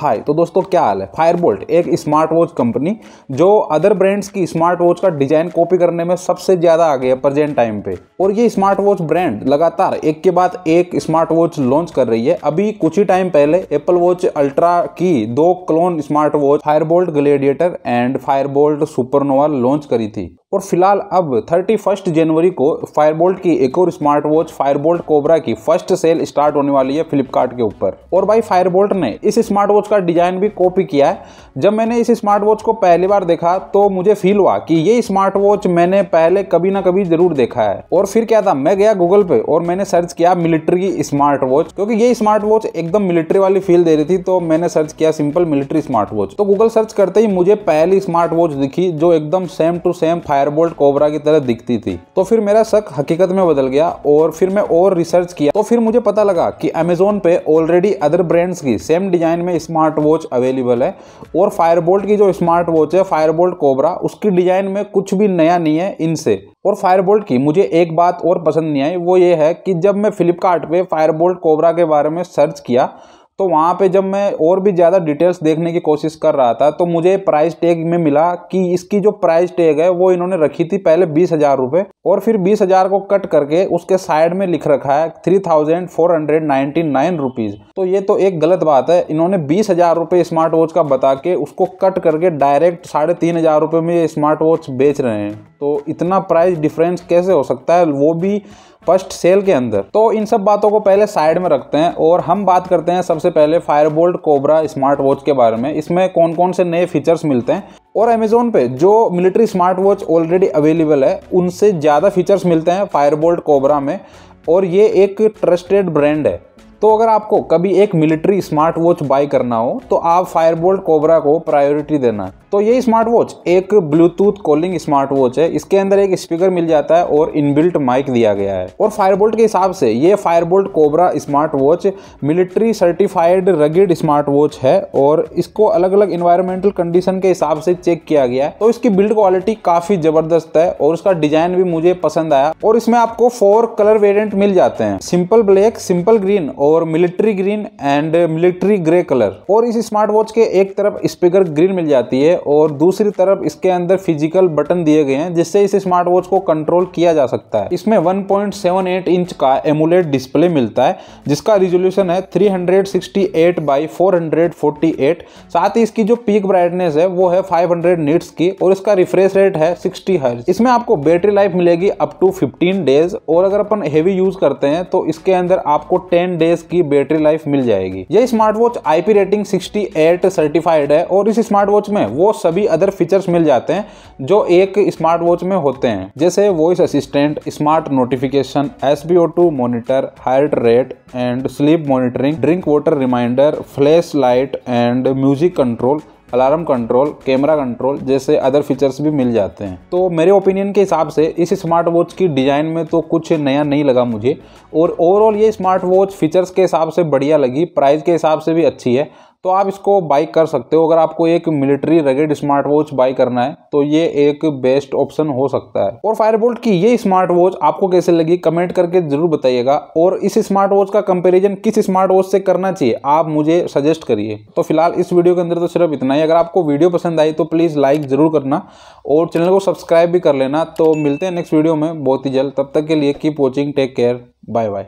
हाय तो दोस्तों क्या हाल है फायरबोल्ट एक स्मार्ट वॉच कंपनी जो अदर ब्रांड्स की स्मार्ट वॉच का डिज़ाइन कॉपी करने में सबसे ज़्यादा आगे है प्रेजेंट टाइम पे और ये स्मार्ट वॉच ब्रांड लगातार एक के बाद एक स्मार्ट वॉच लॉन्च कर रही है अभी कुछ ही टाइम पहले एप्पल वॉच अल्ट्रा की दो clone smart watch Fireboltt Gladiator and Fireboltt Supernova launch करी थी और फिलहाल अब 31 जनवरी को फायरबोल्ट की एक और स्मार्ट वॉच फायरबोल्ट कोबरा की फर्स्ट सेल स्टार्ट होने वाली है फ्लिपकार्ट के ऊपर और भाई फायरबोल्ट ने इस स्मार्ट वॉच का डिजाइन भी कॉपी किया है जब मैंने इस स्मार्ट वॉच को पहली बार देखा तो मुझे फील हुआ कि ये स्मार्ट वॉच मैंने पहले कभी ना कभी जरूर देखा है और फिर क्या था मैं गया गूगल पे और मैंने सर्च किया मिलिट्री की स्मार्ट वॉच क्योंकि ये स्मार्ट वॉच एकदम मिलिट्री वाली फील दे रही थी तो मैंने सर्च किया सिंपल मिलिट्री स्मार्ट वॉच तो गूगल सर्च करते ही मुझे पहली स्मार्ट वॉच दिखी जो एकदम same to same fire Fireboltt Cobra की तरह दिखती थी तो फिर मेरा शक हकीकत में बदल गया और फिर मैं और रिसर्च किया तो फिर मुझे पता लगा कि अमेजोन पे ऑलरेडी अदर ब्रांड्स की सेम डिजाइन में स्मार्ट वॉच अवेलेबल है और फायरबोल्ट की जो स्मार्ट वॉच है फायरबोल्ट कोबरा उसकी डिजाइन में कुछ भी नया नहीं है इनसे और फायरबोल्ट की मुझे एक बात और पसंद नहीं आई वो ये है कि जब मैं फ्लिपकार्ट पे फायरबोल्ट कोबरा के बारे में सर्च किया तो वहाँ पे जब मैं और भी ज़्यादा डिटेल्स देखने की कोशिश कर रहा था तो मुझे प्राइस टैग में मिला कि इसकी जो प्राइस टैग है वो इन्होंने रखी थी पहले बीस हज़ार रुपये और फिर बीस हज़ार को कट करके उसके साइड में लिख रखा है three thousand four hundred ninety nine rupees तो ये तो एक गलत बात है इन्होंने बीस हज़ार रुपये स्मार्ट वॉच का बता के उसको कट करके डायरेक्ट साढ़े तीन हज़ार रुपये में ये स्मार्ट वॉच बेच रहे हैं तो इतना प्राइस डिफरेंस कैसे हो सकता है वो भी फर्स्ट सेल के अंदर तो इन सब बातों को पहले साइड में रखते हैं और हम बात करते हैं सबसे पहले फायरबोल्ट कोबरा स्मार्ट वॉच के बारे में इसमें कौन कौन से नए फीचर्स मिलते हैं और अमेजोन पे जो military smart watch already available है उनसे ज़्यादा फीचर्स मिलते हैं फायरबोल्ट कोबरा में और ये एक ट्रस्टेड ब्रांड है तो अगर आपको कभी एक मिलिट्री स्मार्ट वॉच बाय करना हो तो आप फायरबोल्ट कोबरा को प्रायोरिटी देना तो ये स्मार्ट वॉच एक ब्लूटूथ कॉलिंग स्मार्ट वॉच है इसके अंदर एक स्पीकर मिल जाता है और इनबिल्ट माइक दिया गया है और फायरबोल्ट के हिसाब से ये Fireboltt Cobra smart watch military certified rugged smart watch है और इसको अलग अलग इन्वायरमेंटल कंडीशन के हिसाब से चेक किया गया है तो इसकी बिल्ड क्वालिटी काफी जबरदस्त है और उसका डिजाइन भी मुझे पसंद आया और इसमें आपको फोर कलर वेरियंट मिल जाते हैं सिंपल ब्लैक सिंपल ग्रीन और और military green and military grey colour और इस स्मार्ट वॉच के एक तरफ स्पीकर ग्रीन मिल जाती है और दूसरी तरफ इसके अंदर फिजिकल बटन दिए गए हैं जिससे इस स्मार्ट वॉच को कंट्रोल किया जा सकता है इसमें वन इंच का एमुलेट डिस्प्ले मिलता है जिसका रिजोल्यूशन है थ्री हंड्रेड सिक्सटी साथ ही इसकी जो पीक ब्राइटनेस है वो है 500 हंड्रेड नीट्स की और इसका रिफ्रेश रेट है 60 हर्ज इसमें आपको बैटरी लाइफ मिलेगी अप टू 15 डेज और अगर अपन हेवी यूज करते हैं तो इसके अंदर आपको 10 डेज की बैटरी लाइफ मिल जाएगी ये smart watch IP rating 68 certified है और इस स्मार्ट वॉच में वो सभी अदर फीचर्स मिल जाते हैं जो एक स्मार्ट वॉच में होते हैं जैसे voice assistant smart notification S B O two monitor heart rate and sleep monitoring drink water reminder flash light and music control alarm control camera control जैसे अदर फीचर्स भी मिल जाते हैं तो मेरे ओपिनियन के हिसाब से इस स्मार्ट वॉच की डिज़ाइन में तो कुछ नया नहीं लगा मुझे और ओवरऑल ये स्मार्ट वॉच फीचर्स के हिसाब से बढ़िया लगी प्राइस के हिसाब से भी अच्छी है तो आप इसको बाई कर सकते हो अगर आपको एक military rugged smart watch buy करना है तो ये एक बेस्ट ऑप्शन हो सकता है और फायरबोल्ट की ये स्मार्ट वॉच आपको कैसे लगी कमेंट करके जरूर बताइएगा और इस स्मार्ट वॉच का कंपेरिजन किस स्मार्ट वॉच से करना चाहिए आप मुझे सजेस्ट करिए तो फिलहाल इस वीडियो के अंदर तो सिर्फ इतना ही अगर आपको वीडियो पसंद आई तो प्लीज़ लाइक जरूर करना और चैनल को सब्सक्राइब भी कर लेना तो मिलते हैं नेक्स्ट वीडियो में बहुत ही जल्द तब तक के लिए keep watching take care bye bye